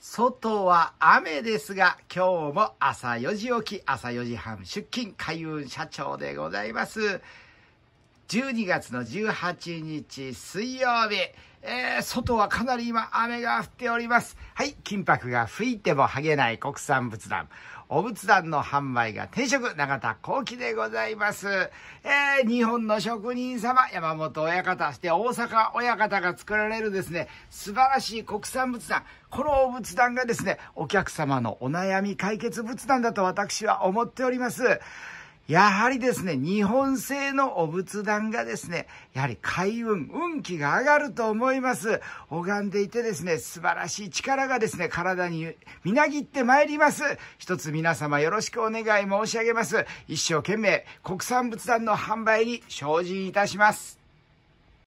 外は雨ですが、今日も朝4時起き、朝4時半出勤、海運社長でございます。12月の18日水曜日、えー、外はかなり今雨が降っております。はい、金箔が吹いても剥げない国産仏壇。お仏壇の販売が定食、永田幸喜でございます。えー、日本の職人様、山本親方、そして大阪親方が作られるですね、素晴らしい国産仏壇。このお仏壇がですね、お客様のお悩み解決仏壇だと私は思っております。やはりですね、日本製のお仏壇がですね、やはり開運、運気が上がると思います。拝んでいてですね、素晴らしい力がですね、体にみなぎってまいります。一つ皆様よろしくお願い申し上げます。一生懸命、国産仏壇の販売に精進いたします。